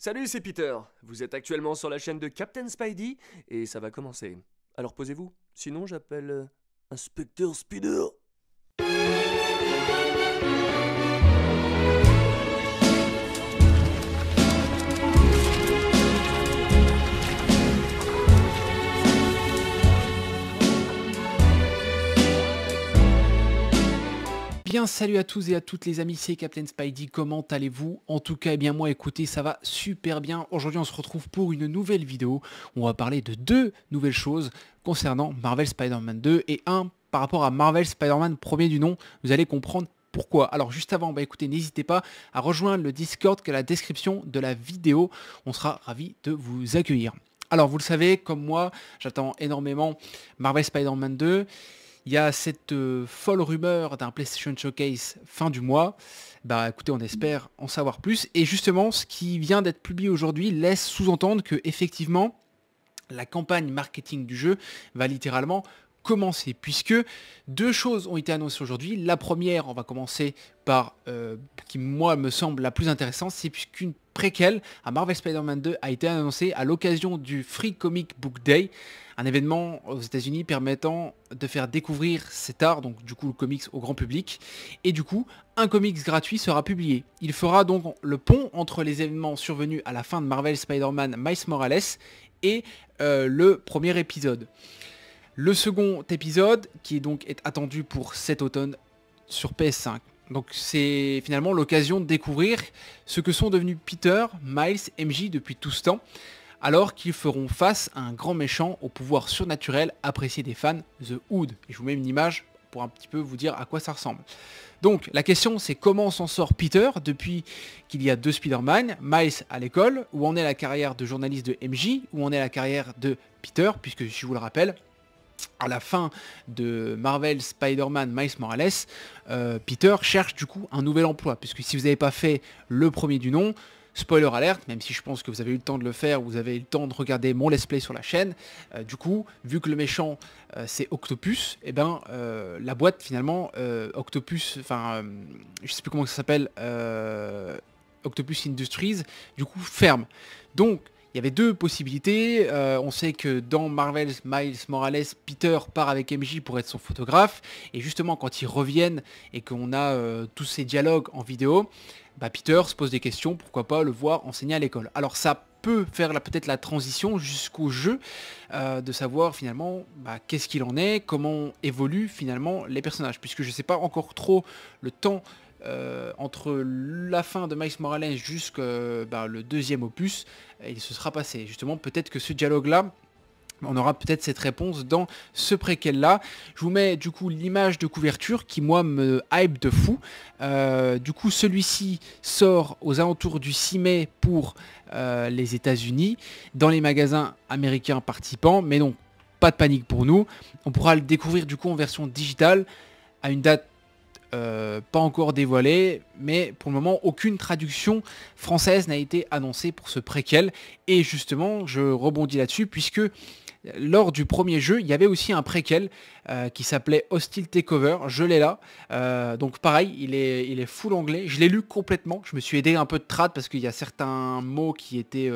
Salut, c'est Peter. Vous êtes actuellement sur la chaîne de Captain Spidey et ça va commencer. Alors posez-vous, sinon j'appelle euh, Inspecteur Spider. bien, salut à tous et à toutes les amis, c'est Captain Spidey, comment allez-vous En tout cas, eh bien moi, écoutez, ça va super bien. Aujourd'hui, on se retrouve pour une nouvelle vidéo. On va parler de deux nouvelles choses concernant Marvel Spider-Man 2 et un par rapport à Marvel Spider-Man premier du nom. Vous allez comprendre pourquoi Alors juste avant, bah écoutez, n'hésitez pas à rejoindre le Discord que la description de la vidéo. On sera ravi de vous accueillir. Alors vous le savez, comme moi, j'attends énormément Marvel Spider-Man 2. Il y a cette euh, folle rumeur d'un PlayStation Showcase fin du mois. Bah écoutez, on espère en savoir plus. Et justement, ce qui vient d'être publié aujourd'hui laisse sous-entendre que effectivement, la campagne marketing du jeu va littéralement commencer, puisque deux choses ont été annoncées aujourd'hui. La première, on va commencer par, euh, qui moi me semble la plus intéressante, c'est puisqu'une préquel à Marvel Spider-Man 2 a été annoncé à l'occasion du Free Comic Book Day, un événement aux États-Unis permettant de faire découvrir cet art, donc du coup le comics au grand public. Et du coup, un comics gratuit sera publié. Il fera donc le pont entre les événements survenus à la fin de Marvel Spider-Man Miles Morales et euh, le premier épisode. Le second épisode, qui est donc attendu pour cet automne sur PS5. Donc c'est finalement l'occasion de découvrir ce que sont devenus Peter, Miles, MJ depuis tout ce temps, alors qu'ils feront face à un grand méchant au pouvoir surnaturel apprécié des fans, The Hood. Et je vous mets une image pour un petit peu vous dire à quoi ça ressemble. Donc la question c'est comment s'en sort Peter depuis qu'il y a deux Spider-Man, Miles à l'école, où en est la carrière de journaliste de MJ, où en est la carrière de Peter, puisque je vous le rappelle, à la fin de Marvel Spider-Man Miles Morales, euh, Peter cherche du coup un nouvel emploi, puisque si vous n'avez pas fait le premier du nom, spoiler alerte, même si je pense que vous avez eu le temps de le faire, vous avez eu le temps de regarder mon let's play sur la chaîne, euh, du coup, vu que le méchant euh, c'est Octopus, et eh ben la boîte finalement, Octopus, enfin je sais plus comment ça s'appelle, Octopus Industries, du coup ferme. Donc il y avait deux possibilités. Euh, on sait que dans Marvel's Miles Morales, Peter part avec MJ pour être son photographe. Et justement, quand ils reviennent et qu'on a euh, tous ces dialogues en vidéo, bah, Peter se pose des questions, pourquoi pas le voir enseigner à l'école. Alors ça peut faire peut-être la transition jusqu'au jeu, euh, de savoir finalement bah, qu'est-ce qu'il en est, comment évoluent finalement les personnages, puisque je ne sais pas encore trop le temps euh, entre la fin de Miles Morales jusqu'au euh, bah, le deuxième opus, il se sera passé. Justement, peut-être que ce dialogue-là, on aura peut-être cette réponse dans ce préquel là. Je vous mets du coup l'image de couverture qui moi me hype de fou. Euh, du coup celui-ci sort aux alentours du 6 mai pour les États-Unis dans les magasins américains participants. Mais non, pas de panique pour nous. On pourra le découvrir du coup en version digitale à une date euh, pas encore dévoilé, mais pour le moment aucune traduction française n'a été annoncée pour ce préquel. Et justement, je rebondis là-dessus puisque lors du premier jeu, il y avait aussi un préquel euh, qui s'appelait Hostile Takeover. Je l'ai là. Euh, donc pareil, il est, il est full anglais. Je l'ai lu complètement. Je me suis aidé un peu de trad parce qu'il y a certains mots qui étaient,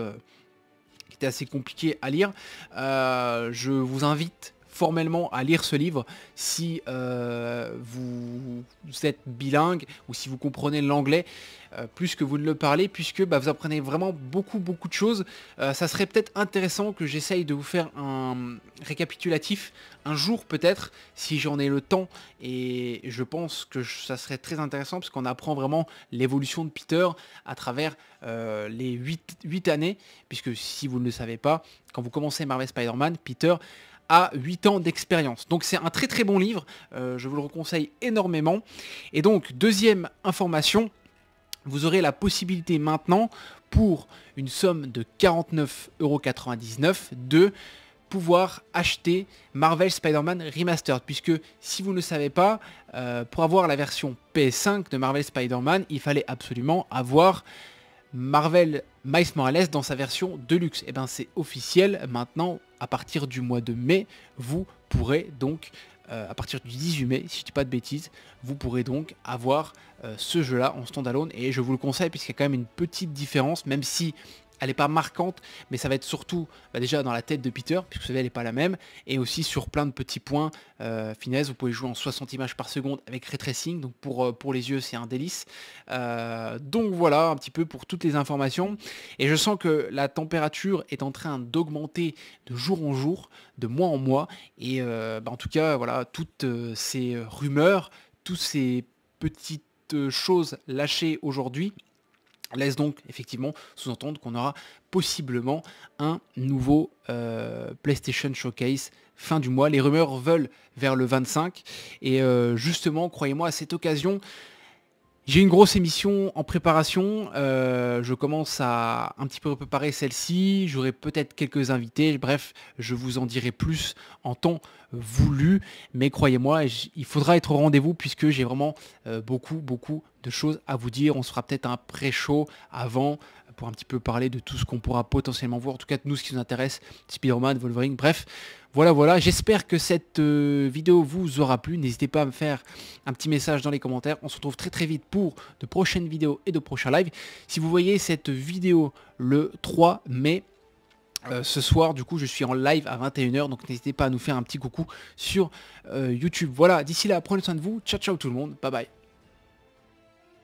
qui étaient assez compliqués à lire. je vous invite formellement à lire ce livre si euh, vous, êtes bilingue ou si vous comprenez l'anglais euh, plus que vous ne le parlez puisque bah, vous apprenez vraiment beaucoup beaucoup de choses. Euh, ça serait peut-être intéressant que j'essaye de vous faire un récapitulatif un jour peut-être si j'en ai le temps et je pense que ça serait très intéressant parce qu'on apprend vraiment l'évolution de Peter à travers les 8, 8 années puisque si vous ne le savez pas, quand vous commencez Marvel Spider-Man, Peter à 8 ans d'expérience. Donc c'est un très très bon livre, euh, je vous le conseille énormément. Et donc deuxième information, vous aurez la possibilité maintenant pour une somme de 49,99€ de pouvoir acheter Marvel Spider-Man Remastered. Puisque si vous ne savez pas, euh, pour avoir la version PS5 de Marvel Spider-Man, il fallait absolument avoir Marvel Miles Morales dans sa version Deluxe. Et eh ben c'est officiel maintenant, à partir du mois de mai, vous pourrez donc, euh, à partir du 18 mai, si je dis pas de bêtises, vous pourrez donc avoir euh, ce jeu-là en standalone. Et je vous le conseille puisqu'il y a quand même une petite différence, même si elle n'est pas marquante, mais ça va être surtout bah, déjà dans la tête de Peter, puisque vous savez, elle n'est pas la même, et aussi sur plein de petits points. Euh, finesse, vous pouvez jouer en 60 images par seconde avec ray donc pour, euh, pour les yeux, c'est un délice. Euh, donc voilà, un petit peu pour toutes les informations. Et je sens que la température est en train d'augmenter de jour en jour, de mois en mois, et bah, en tout cas, voilà, toutes ces rumeurs, tous ces petites choses lâchées aujourd'hui laisse donc effectivement sous-entendre qu'on aura possiblement un nouveau euh, PlayStation Showcase fin du mois. Les rumeurs veulent vers le 25. Et euh, justement, croyez-moi, à cette occasion, j'ai une grosse émission en préparation. Euh, je commence à un petit peu préparer celle-ci. J'aurai peut-être quelques invités. Bref, je vous en dirai plus en temps voulu. Mais croyez-moi, il faudra être au rendez-vous puisque j'ai vraiment euh, beaucoup, beaucoup de choses à vous dire. On se fera peut-être un pré-show avant pour un petit peu parler de tout ce qu'on pourra potentiellement voir, en tout cas de nous ce qui nous intéresse, Spider-Man, Wolverine, bref. Voilà, voilà, j'espère que cette euh, vidéo vous aura plu. N'hésitez pas à me faire un petit message dans les commentaires. On se retrouve très très vite pour de prochaines vidéos et de prochains lives. Si vous voyez cette vidéo le 3 mai, euh, ce soir, du coup, je suis en live à 21h, donc n'hésitez pas à nous faire un petit coucou sur euh, YouTube. Voilà, d'ici là, prenez soin de vous. Ciao, ciao tout le monde. Bye bye.